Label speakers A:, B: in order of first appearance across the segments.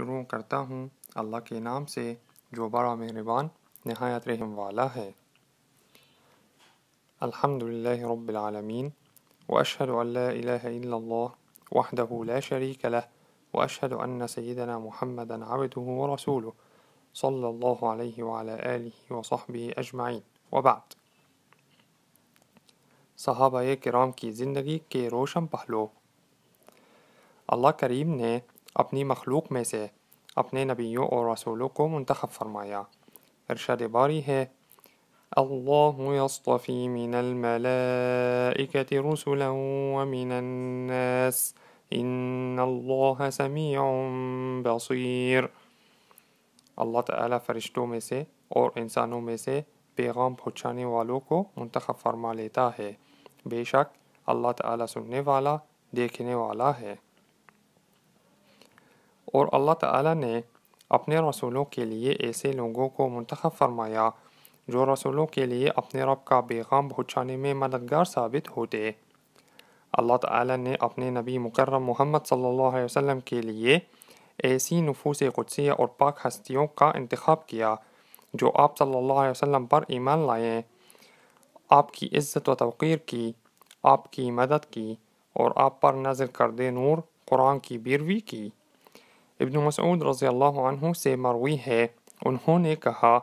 A: شروع کرتا ہوں اللہ کے نام سے جو بڑا مہربان نہایت رحم والا ہے الحمد لله رب العالمين وأشهد أن لا إله إلا الله وحده لا شريك له وأشهد أن سيدنا محمدا عبده ورسوله صلى الله عليه وعلى آله وصحبه أجمعين وبعد صحابة كرام كي زندگی كي روشن پہلو الله كريم نے اپنی مخلوق میں سے اپنے نبیوں اور رسولوں کو منتخب فرمایا ارشاد باری ہے اللہ من رسلا ومن الناس ان اللہ سمیع بصیر اللہ تعالی فرشتوں میں سے اور انسانوں میں سے پیغام پہنچانے والوں کو منتخب فرما لیتا ہے بے شک اللہ تعالی سننے والا دیکھنے والا ہے اور اللہ تعالیٰ نے اپنے رسولوں کے لیے ایسے لوگوں کو منتخب فرمایا جو رسولوں کے لیے اپنے رب کا پیغام پہنچانے میں مددگار ثابت ہوتے اللہ تعالیٰ نے اپنے نبی مکرم محمد صلی اللہ علیہ وسلم کے لیے ایسی نفوس قدسیہ اور پاک ہستیوں کا انتخاب کیا جو آپ صلی اللہ علیہ وسلم پر ایمان لائیں آپ کی عزت و توقیر کی آپ کی مدد کی اور آپ پر نظر کردے نور قرآن کی بیروی کی ابن مسعود رضی اللہ عنہ سے مروی ہے انہوں نے کہا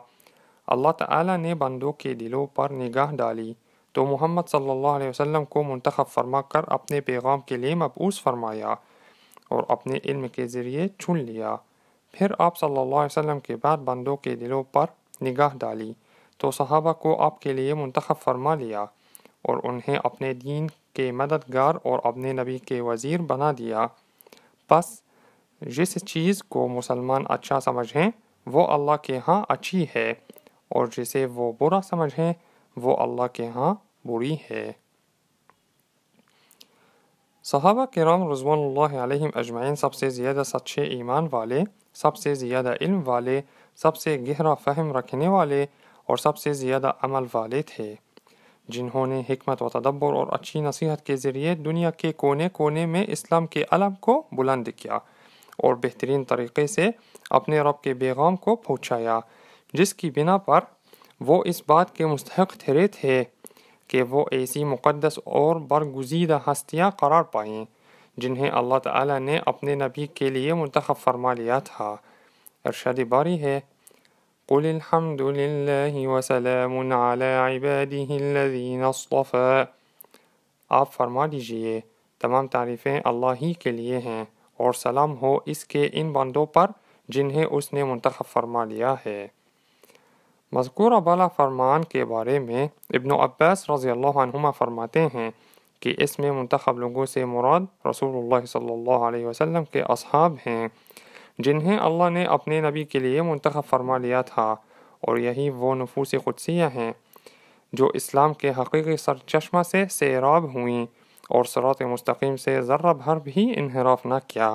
A: اللہ تعالیٰ نے بندوں کے دلوں پر نگاہ ڈالی تو محمد صلی اللہ علیہ وسلم کو منتخب فرما کر اپنے پیغام کے لیے مبعوث فرمایا اور اپنے علم کے ذریعے چن لیا پھر آپ صلی اللہ علیہ وسلم کے بعد بندوں کے دلوں پر نگاہ ڈالی تو صحابہ کو آپ کے لیے منتخب فرما لیا اور انہیں اپنے دین کے مددگار اور اپنے نبی کے وزیر بنا دیا بس جس چیز کو مسلمان اچھا سمجھیں وہ اللہ کے ہاں اچھی ہے اور جسے وہ برا سمجھیں وہ اللہ کے ہاں بری ہے صحابہ کرام رضوان اللہ علیہ اجمعین سب سے زیادہ سچے ایمان والے سب سے زیادہ علم والے سب سے گہرا فہم رکھنے والے اور سب سے زیادہ عمل والے تھے جنہوں نے حکمت و تدبر اور اچھی نصیحت کے ذریعے دنیا کے کونے کونے میں اسلام کے علم کو بلند کیا اور بہترین طریقے سے اپنے رب کے پیغام کو پہنچایا جس کی بنا پر وہ اس بات کے مستحق ٹھہرے تھے کہ وہ ایسی مقدس اور برگزیدہ ہستیاں قرار پائیں جنہیں اللہ تعالیٰ نے اپنے نبی کے لیے منتخب فرما لیا تھا ارشاد باری ہے قل الحمد للہ عباده الذین آپ فرما دیجئے تمام تعریفیں اللہ ہی کے لیے ہیں اور سلام ہو اس کے ان بندوں پر جنہیں اس نے منتخب فرما لیا ہے مذکور بالا فرمان کے بارے میں ابن عباس رضی اللہ عنہما فرماتے ہیں کہ اس میں منتخب لوگوں سے مراد رسول اللہ صلی اللہ علیہ وسلم کے اصحاب ہیں جنہیں اللہ نے اپنے نبی کے لیے منتخب فرما لیا تھا اور یہی وہ نفوس قدسیہ ہیں جو اسلام کے حقیقی سر چشمہ سے سیراب ہوئیں اور صراط مستقیم سے ذرہ بھر بھی انحراف نہ کیا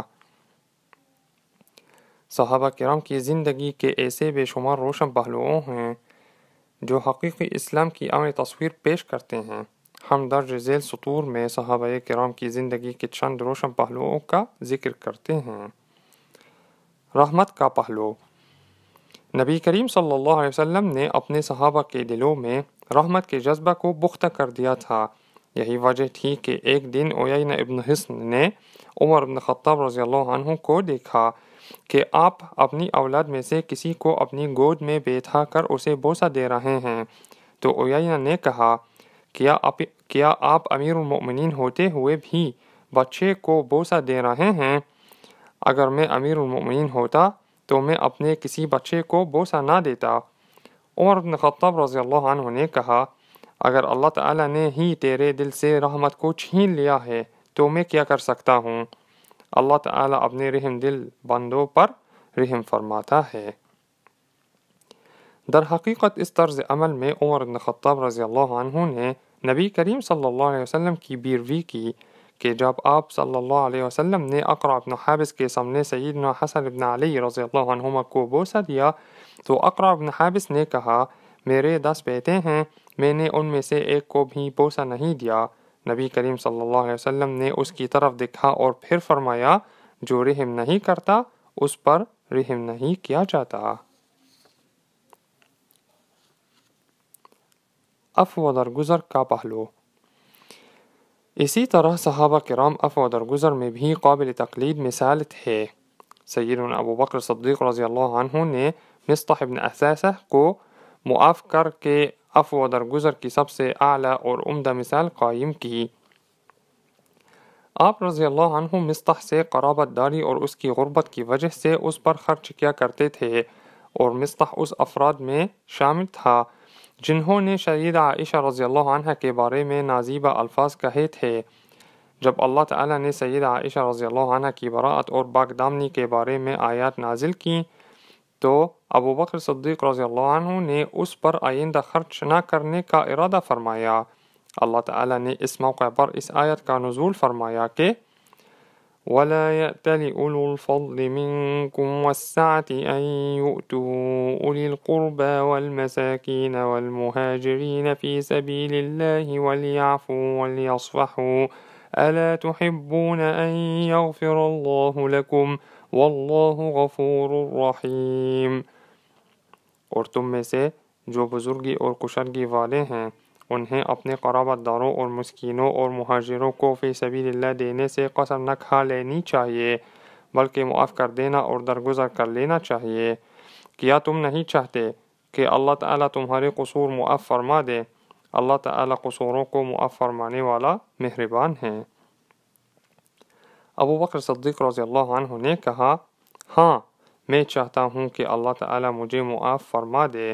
A: صحابہ کرام کی زندگی کے ایسے بے شمار روشن پہلوؤں ہیں جو حقیقی اسلام کی امن تصویر پیش کرتے ہیں ہم درج ذیل سطور میں صحابہ کرام کی زندگی کے چند روشن پہلوؤں کا ذکر کرتے ہیں رحمت کا پہلو نبی کریم صلی اللہ علیہ وسلم نے اپنے صحابہ کے دلوں میں رحمت کے جذبہ کو بختہ کر دیا تھا یہی وجہ تھی کہ ایک دن اویین ابن حسن نے عمر ابن خطاب رضی اللہ عنہ کو دیکھا کہ آپ اپنی اولاد میں سے کسی کو اپنی گود میں بیٹھا کر اسے بوسہ دے رہے ہیں تو اویین نے کہا کیا آپ کیا آپ امیر المؤمنین ہوتے ہوئے بھی بچے کو بوسہ دے رہے ہیں اگر میں امیر المؤمنین ہوتا تو میں اپنے کسی بچے کو بوسہ نہ دیتا عمر خطاب رضی اللہ عنہ نے کہا اگر اللہ تعالیٰ نے ہی تیرے دل سے رحمت کو چھین لیا ہے تو میں کیا کر سکتا ہوں اللہ تعالیٰ اپنے رحم دل بندوں پر رحم فرماتا ہے در حقیقت اس طرز عمل میں عمر بن خطاب رضی اللہ عنہ نے نبی کریم صلی اللہ علیہ وسلم کی بیروی کی کہ جب آپ صلی اللہ علیہ وسلم نے اقرا حابس کے سامنے سیدنا حسن بن علی رضی اللہ عنہما کو بوسہ دیا تو اقرا حابس نے کہا میرے دس بیٹے ہیں میں نے ان میں سے ایک کو بھی بوسا نہیں دیا نبی کریم صلی اللہ علیہ وسلم نے اس کی طرف دیکھا اور پھر فرمایا جو رحم نہیں کرتا اس پر رحم نہیں کیا جاتا افو درگزر کا پہلو اسی طرح صحابہ کرام افو درگزر میں بھی قابل تقلید مثال تھے سیدنا ابو بکر صدیق رضی اللہ عنہ نے مصطح مستحب کو معاف کر کے افو درگزر کی سب سے اعلیٰ اور عمدہ مثال قائم کی آپ رضی اللہ عنہ مستح سے قرابت داری اور اس کی غربت کی وجہ سے اس پر خرچ کیا کرتے تھے اور مستح اس افراد میں شامل تھا جنہوں نے شہید عائشہ رضی اللہ عنہ کے بارے میں نازیبہ الفاظ کہے تھے جب اللہ تعالیٰ نے سید عائشہ رضی اللہ عنہ کی براعت اور باغ دامنی کے بارے میں آیات نازل کیں تو ابو بكر صدیق رضي الله عنه ني اس پر آئندہ خرچ نہ کرنے کا ارادہ فرمایا اللہ تعالی اس موقع بر اس آیت کا نزول فرمایا کہ ولا يأتل أولو الفضل منكم والسعة أن يؤتوا أولي القربى والمساكين والمهاجرين في سبيل الله وليعفوا وليصفحوا ألا تحبون أن يغفر الله لكم ؟ واللہ غفور الرحیم اور تم میں سے جو بزرگی اور کشرگی والے ہیں انہیں اپنے قرابت داروں اور مسکینوں اور مہاجروں کو فی سبیل اللہ دینے سے قسم نہ کھا لینی چاہیے بلکہ معاف کر دینا اور درگزر کر لینا چاہیے کیا تم نہیں چاہتے کہ اللہ تعالیٰ تمہارے قصور معاف فرما دے اللہ تعالیٰ قصوروں کو معاف فرمانے والا مہربان ہے ابو بکر صدیق رضی اللہ عنہ نے کہا ہاں میں چاہتا ہوں کہ اللہ تعالی مجھے معاف فرما دے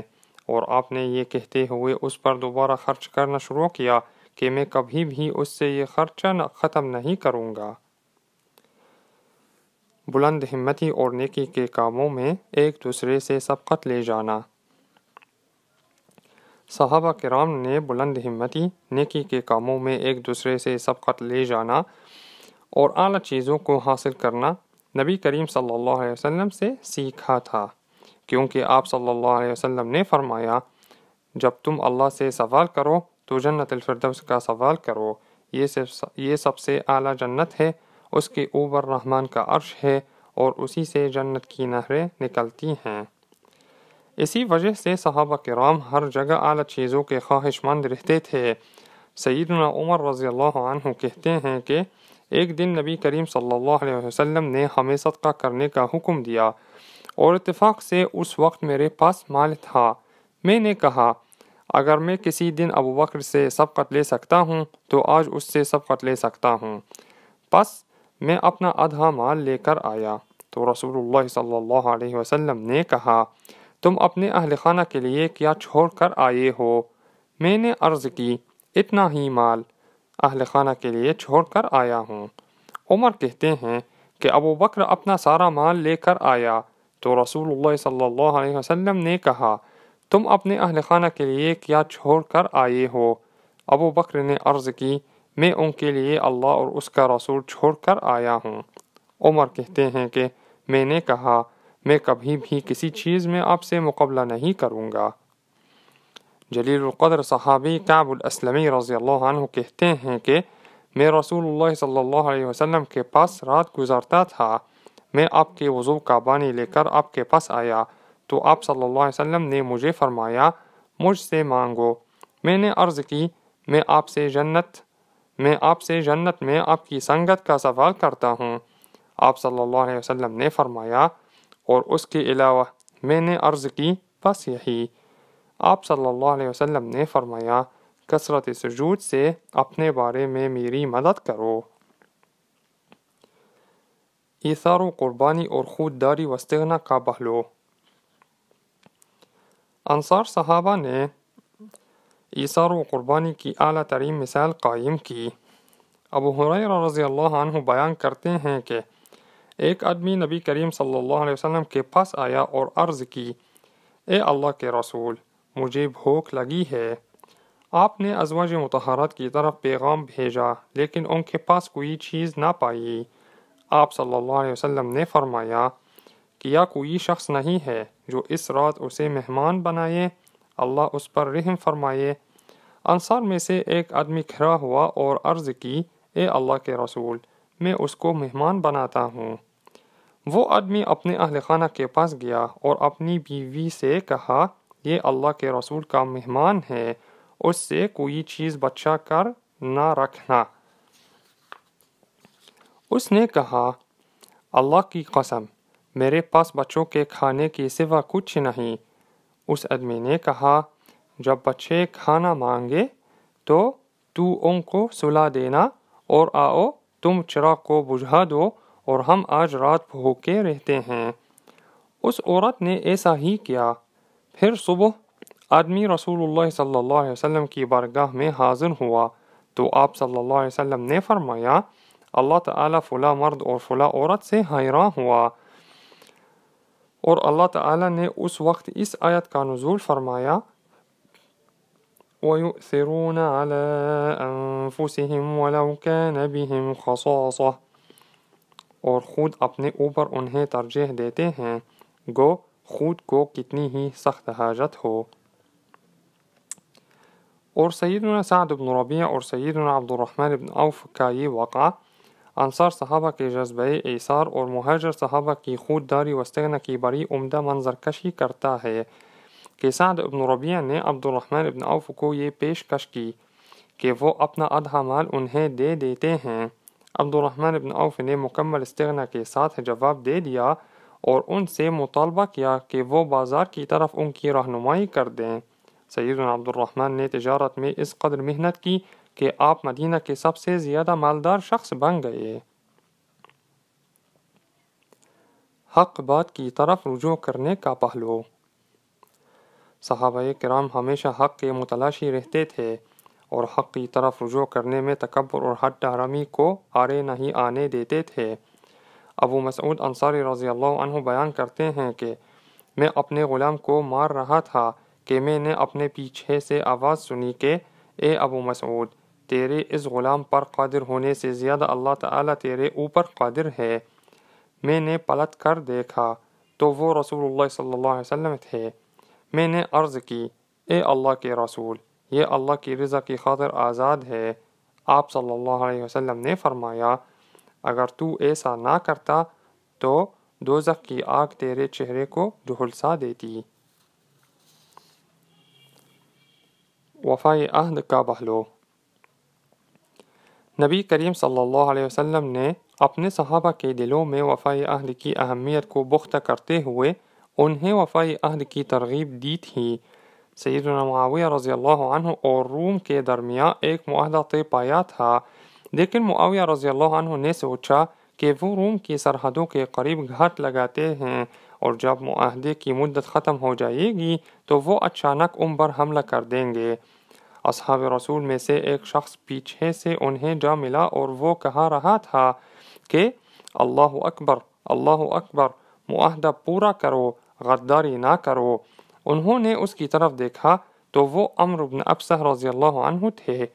A: اور آپ نے یہ کہتے ہوئے اس پر دوبارہ خرچ کرنا شروع کیا کہ میں کبھی بھی اس سے یہ خرچہ ختم نہیں کروں گا بلند ہمتی اور نیکی کے کاموں میں ایک دوسرے سے سبقت لے جانا صحابہ کرام نے بلند ہمتی نیکی کے کاموں میں ایک دوسرے سے سبقت لے جانا اور اعلیٰ چیزوں کو حاصل کرنا نبی کریم صلی اللہ علیہ وسلم سے سیکھا تھا کیونکہ آپ صلی اللہ علیہ وسلم نے فرمایا جب تم اللہ سے سوال کرو تو جنت الفردوس کا سوال کرو یہ سب یہ سب سے اعلیٰ جنت ہے اس کے اوبر رحمان کا عرش ہے اور اسی سے جنت کی نہریں نکلتی ہیں اسی وجہ سے صحابہ کرام ہر جگہ اعلیٰ چیزوں کے خواہش مند رہتے تھے سیدنا عمر رضی اللہ عنہ کہتے ہیں کہ ایک دن نبی کریم صلی اللہ علیہ وسلم نے ہمیں صدقہ کرنے کا حکم دیا اور اتفاق سے اس وقت میرے پاس مال تھا میں نے کہا اگر میں کسی دن ابو بکر سے سبقت لے سکتا ہوں تو آج اس سے سبقت لے سکتا ہوں بس میں اپنا آدھا مال لے کر آیا تو رسول اللہ صلی اللہ علیہ وسلم نے کہا تم اپنے اہل خانہ کے لیے کیا چھوڑ کر آئے ہو میں نے عرض کی اتنا ہی مال اہل خانہ کے لیے چھوڑ کر آیا ہوں عمر کہتے ہیں کہ ابو بکر اپنا سارا مال لے کر آیا تو رسول اللہ صلی اللہ علیہ وسلم نے کہا تم اپنے اہل خانہ کے لیے کیا چھوڑ کر آئے ہو ابو بکر نے عرض کی میں ان کے لیے اللہ اور اس کا رسول چھوڑ کر آیا ہوں عمر کہتے ہیں کہ میں نے کہا میں کبھی بھی کسی چیز میں آپ سے مقابلہ نہیں کروں گا جلیل القدر صحابی کعب الاسلمی رضی اللہ عنہ کہتے ہیں کہ میں رسول اللہ صلی اللہ علیہ وسلم کے پاس رات گزارتا تھا میں آپ کے وضو کا بانی لے کر آپ کے پاس آیا تو آپ صلی اللہ علیہ وسلم نے مجھے فرمایا مجھ سے مانگو میں نے عرض کی میں آپ سے جنت میں آپ سے جنت میں آپ کی سنگت کا سوال کرتا ہوں آپ صلی اللہ علیہ وسلم نے فرمایا اور اس کے علاوہ میں نے عرض کی بس یہی آپ صلی اللہ علیہ وسلم نے فرمایا کثرت سجود سے اپنے بارے میں میری مدد کرو ایثار و قربانی اور خود داری وستغنا کا بہلو انصار صحابہ نے ایثار و قربانی کی اعلیٰ ترین مثال قائم کی ابو رضی اللہ عنہ بیان کرتے ہیں کہ ایک آدمی نبی کریم صلی اللہ علیہ وسلم کے پاس آیا اور عرض کی اے اللہ کے رسول مجھے بھوک لگی ہے آپ نے ازواج متحرات کی طرف پیغام بھیجا لیکن ان کے پاس کوئی چیز نہ پائی آپ صلی اللہ علیہ وسلم نے فرمایا کیا کوئی شخص نہیں ہے جو اس رات اسے مہمان بنائے اللہ اس پر رحم فرمائے انصار میں سے ایک آدمی کھڑا ہوا اور عرض کی اے اللہ کے رسول میں اس کو مہمان بناتا ہوں وہ آدمی اپنے اہل خانہ کے پاس گیا اور اپنی بیوی سے کہا یہ اللہ کے رسول کا مہمان ہے اس سے کوئی چیز بچا کر نہ رکھنا اس نے کہا اللہ کی قسم میرے پاس بچوں کے کھانے کے سوا کچھ نہیں اس آدمی نے کہا جب بچے کھانا مانگے تو تو ان کو سلا دینا اور آؤ تم چراغ کو بجھا دو اور ہم آج رات بھوکے رہتے ہیں اس عورت نے ایسا ہی کیا پھر صبح آدمی رسول اللہ صلی اللہ علیہ وسلم کی بارگاہ میں حاضر ہوا تو آپ صلی اللہ علیہ وسلم نے فرمایا اللہ تعالیٰ فلا مرد اور فلا عورت سے حیران ہوا اور اللہ تعالیٰ نے اس وقت اس آیت کا نزول فرمایا وَيُؤْثِرُونَ عَلَىٰ أَنفُسِهِمْ وَلَوْ كَانَ بِهِمْ خَصَاصَةً اور خود اپنے اوپر انہیں ترجیح دیتے ہیں گو خود کو کتنی ہی سخت حاجت ہو اور سیدنا سعد بن ربیع اور سیدنا عبد الرحمن بن اوف کا یہ واقعہ انصار صحابہ کے جذبہ ایثار اور مہاجر صحابہ کی خود داری وستگنہ کی بڑی عمدہ منظر کشی کرتا ہے کہ سعد ابن ربیع نے عبد الرحمن ابن اوف کو یہ پیش کش کی کہ وہ اپنا ادھا مال انہیں دے دیتے ہیں عبد الرحمن ابن اوف نے مکمل استغنا کے ساتھ جواب دے دیا اور ان سے مطالبہ کیا کہ وہ بازار کی طرف ان کی رہنمائی کر دیں سیدنا عبد الرحمن نے تجارت میں اس قدر محنت کی کہ آپ مدینہ کے سب سے زیادہ مالدار شخص بن گئے حق بات کی طرف رجوع کرنے کا پہلو صحابہ کرام ہمیشہ حق کے متلاشی رہتے تھے اور حق کی طرف رجوع کرنے میں تکبر اور حدمی کو آرے نہیں آنے دیتے تھے ابو مسعود انصاری رضی اللہ عنہ بیان کرتے ہیں کہ میں اپنے غلام کو مار رہا تھا کہ میں نے اپنے پیچھے سے آواز سنی کہ اے ابو مسعود تیرے اس غلام پر قادر ہونے سے زیادہ اللہ تعالیٰ تیرے اوپر قادر ہے میں نے پلٹ کر دیکھا تو وہ رسول اللہ صلی اللہ علیہ وسلم تھے میں نے عرض کی اے اللہ کے رسول یہ اللہ کی رضا کی خاطر آزاد ہے آپ صلی اللہ علیہ وسلم نے فرمایا اگر تو ایسا نہ کرتا تو دوزخ کی آگ تیرے چہرے کو جھلسا دیتی وفائے عہد کا بہلو نبی کریم صلی اللہ علیہ وسلم نے اپنے صحابہ کے دلوں میں وفائے عہد کی اہمیت کو بخت کرتے ہوئے انہیں وفائے عہد کی ترغیب دی تھی معاویہ رضی اللہ عنہ اور روم کے درمیان ایک معاہدہ طے پایا تھا لیکن معاویہ رضی اللہ عنہ نے سوچا کہ وہ روم کی سرحدوں کے قریب گھاٹ لگاتے ہیں اور جب معاہدے کی مدت ختم ہو جائے گی تو وہ اچانک ان پر حملہ کر دیں گے اصحاب رسول میں سے ایک شخص پیچھے سے انہیں جا ملا اور وہ کہا رہا تھا کہ اللہ اکبر اللہ اکبر معاہدہ پورا کرو غداری نہ کرو انہوں نے اس کی طرف دیکھا تو وہ بن افسہ رضی اللہ عنہ تھے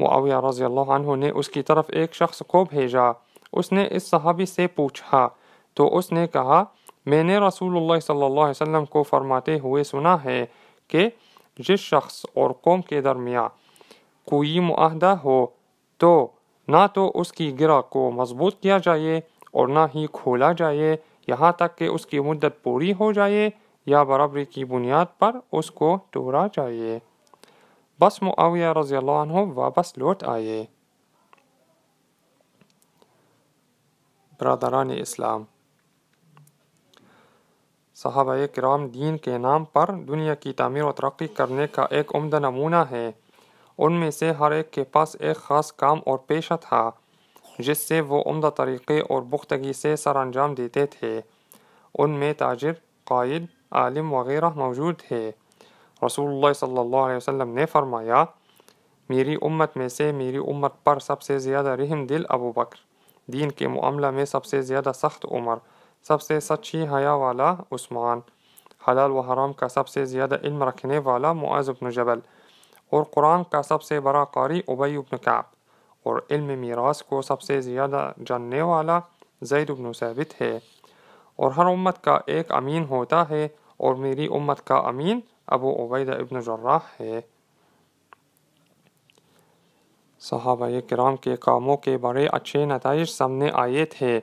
A: معاویہ رضی اللہ عنہ نے اس کی طرف ایک شخص کو بھیجا اس نے اس صحابی سے پوچھا تو اس نے کہا میں نے رسول اللہ صلی اللہ علیہ وسلم کو فرماتے ہوئے سنا ہے کہ جس شخص اور قوم کے درمیان کوئی معاہدہ ہو تو نہ تو اس کی گرہ کو مضبوط کیا جائے اور نہ ہی کھولا جائے یہاں تک کہ اس کی مدت پوری ہو جائے یا برابری کی بنیاد پر اس کو توڑا جائے بس معاویہ رضی اللہ عنہ واپس لوٹ آئے برادران اسلام صحابہ کرام دین کے نام پر دنیا کی تعمیر و ترقی کرنے کا ایک عمدہ نمونہ ہے ان میں سے ہر ایک کے پاس ایک خاص کام اور پیشہ تھا جس سے وہ عمدہ طریقے اور پختگی سے سر انجام دیتے تھے ان میں تاجر قائد عالم وغیرہ موجود تھے رسول اللہ صلی اللہ علیہ وسلم نے فرمایا میری امت میں سے میری امت پر سب سے زیادہ رحم دل ابو بکر دین کے معاملہ میں سب سے زیادہ سخت عمر سب سے سچی حیا والا عثمان حلال و حرام کا سب سے زیادہ علم رکھنے والا معاذ بن جبل اور قرآن کا سب سے بڑا قاری ابی بن کعب اور علم میراث کو سب سے زیادہ جاننے والا زید بن ثابت ہے اور ہر امت کا ایک امین ہوتا ہے اور میری امت کا امین ابو جراح ہے صحابہ کرام کے کاموں کے بڑے اچھے نتائج سامنے آئے تھے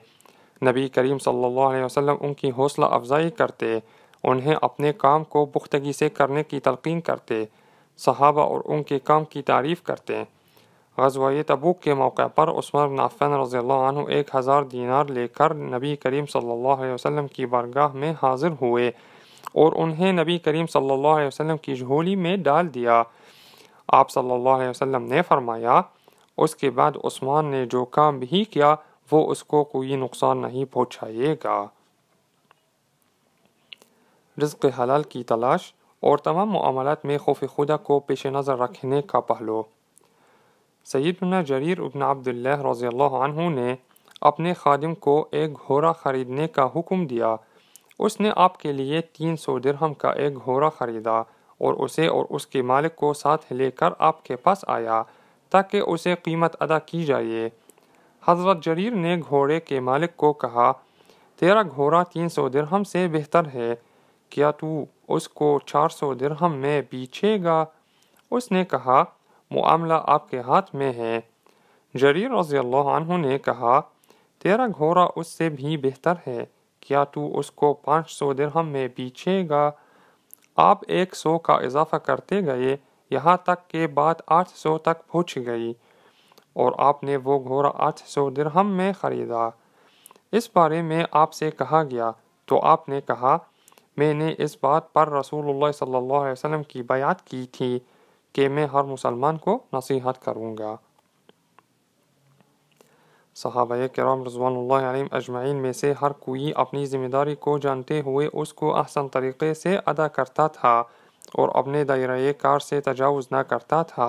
A: نبی کریم صلی اللہ علیہ وسلم ان کی حوصلہ افزائی کرتے انہیں اپنے کام کو پختگی سے کرنے کی تلقین کرتے صحابہ اور ان کے کام کی تعریف کرتے غزوہ تبوک کے موقع پر عثمان نافین رضی اللہ عنہ ایک ہزار دینار لے کر نبی کریم صلی اللہ علیہ وسلم کی برگاہ میں حاضر ہوئے اور انہیں نبی کریم صلی اللہ علیہ وسلم کی جھولی میں ڈال دیا آپ صلی اللہ علیہ وسلم نے فرمایا اس کے بعد عثمان نے جو کام بھی کیا وہ اس کو کوئی نقصان نہیں پہنچائے گا رزق حلال کی تلاش اور تمام معاملات میں خوف خدا کو پیش نظر رکھنے کا پہلو سید جریر ابن عبداللہ رضی اللہ عنہ نے اپنے خادم کو ایک گھوڑا خریدنے کا حکم دیا اس نے آپ کے لیے تین سو درہم کا ایک گھوڑا خریدا اور اسے اور اس کے مالک کو ساتھ لے کر آپ کے پاس آیا تاکہ اسے قیمت ادا کی جائے حضرت جریر نے گھوڑے کے مالک کو کہا تیرا گھوڑا تین سو درہم سے بہتر ہے کیا تو اس کو چار سو درہم میں پیچھے گا اس نے کہا معاملہ آپ کے ہاتھ میں ہے جریر رضی اللہ عنہ نے کہا تیرا گھوڑا اس سے بھی بہتر ہے کیا تو اس کو پانچ سو درہم میں بیچے گا آپ ایک سو کا اضافہ کرتے گئے یہاں تک کہ بات آٹھ سو تک پہنچ گئی اور آپ نے وہ گھوڑا آٹھ سو درہم میں خریدا اس بارے میں آپ سے کہا گیا تو آپ نے کہا میں نے اس بات پر رسول اللہ صلی اللہ علیہ وسلم کی بیعت کی تھی کہ میں ہر مسلمان کو نصیحت کروں گا صحابہ کرام رضوان اللہ علیہ اجمعین میں سے ہر کوئی اپنی ذمہ داری کو جانتے ہوئے اس کو احسن طریقے سے ادا کرتا تھا اور اپنے دائرۂ کار سے تجاوز نہ کرتا تھا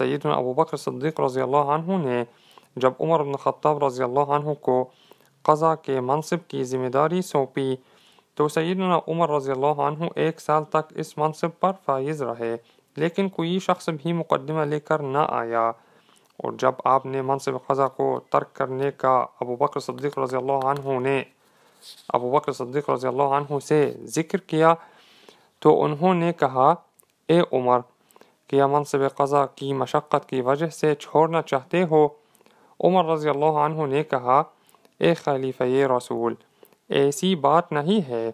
A: ابو بکر صدیق رضی اللہ عنہ نے جب عمر بن خطاب رضی اللہ عنہ کو قضا کے منصب کی ذمہ داری سونپی تو سیدنا عمر رضی اللہ عنہ ایک سال تک اس منصب پر فائز رہے لیکن کوئی شخص بھی مقدمہ لے کر نہ آیا اور جب آپ نے منصب قضا کو ترک کرنے کا ابو بکر صدیق رضی اللہ عنہ نے ابو بکر صدیق رضی اللہ عنہ سے ذکر کیا تو انہوں نے کہا اے عمر کیا منصب قضا کی مشقت کی وجہ سے چھوڑنا چاہتے ہو عمر رضی اللہ عنہ نے کہا اے خلیفہ یہ رسول ایسی بات نہیں ہے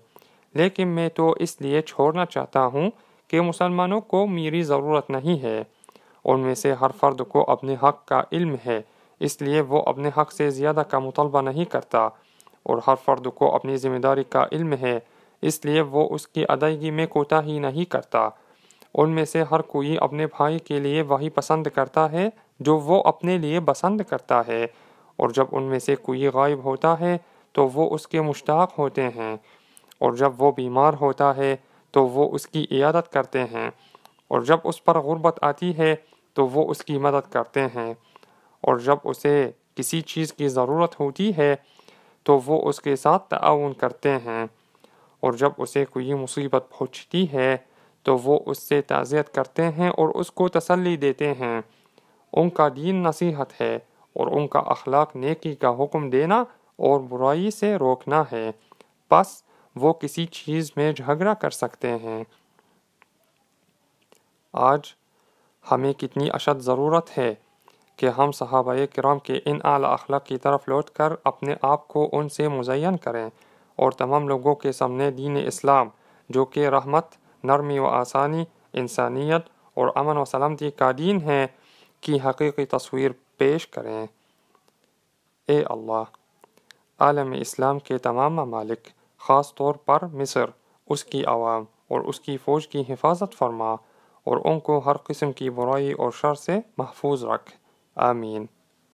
A: لیکن میں تو اس لیے چھوڑنا چاہتا ہوں کہ مسلمانوں کو میری ضرورت نہیں ہے ان میں سے ہر فرد کو اپنے حق کا علم ہے اس لیے وہ اپنے حق سے زیادہ کا مطالبہ نہیں کرتا اور ہر فرد کو اپنی ذمہ داری کا علم ہے اس لیے وہ اس کی ادائیگی میں کوتاہی نہیں کرتا ان میں سے ہر کوئی اپنے بھائی کے لیے وہی پسند کرتا ہے جو وہ اپنے لیے پسند کرتا ہے اور جب ان میں سے کوئی غائب ہوتا ہے تو وہ اس کے مشتاق ہوتے ہیں اور جب وہ بیمار ہوتا ہے تو وہ اس کی عیادت کرتے ہیں اور جب اس پر غربت آتی ہے تو وہ اس کی مدد کرتے ہیں اور جب اسے کسی چیز کی ضرورت ہوتی ہے تو وہ اس کے ساتھ تعاون کرتے ہیں اور جب اسے کوئی مصیبت پہنچتی ہے تو وہ اس سے تعزیت کرتے ہیں اور اس کو تسلی دیتے ہیں ان کا دین نصیحت ہے اور ان کا اخلاق نیکی کا حکم دینا اور برائی سے روکنا ہے بس وہ کسی چیز میں جھگڑا کر سکتے ہیں آج ہمیں کتنی اشد ضرورت ہے کہ ہم صحابہ کرام کے ان اعلی اخلاق کی طرف لوٹ کر اپنے آپ کو ان سے مزین کریں اور تمام لوگوں کے سامنے دین اسلام جو کہ رحمت نرمی و آسانی انسانیت اور امن و سلامتی کا دین ہیں کی حقیقی تصویر پیش کریں اے اللہ عالم اسلام کے تمام ممالک خاص طور پر مصر اس کی عوام اور اس کی فوج کی حفاظت فرما اور ان کو ہر قسم کی برائی اور شر سے محفوظ رکھ آمین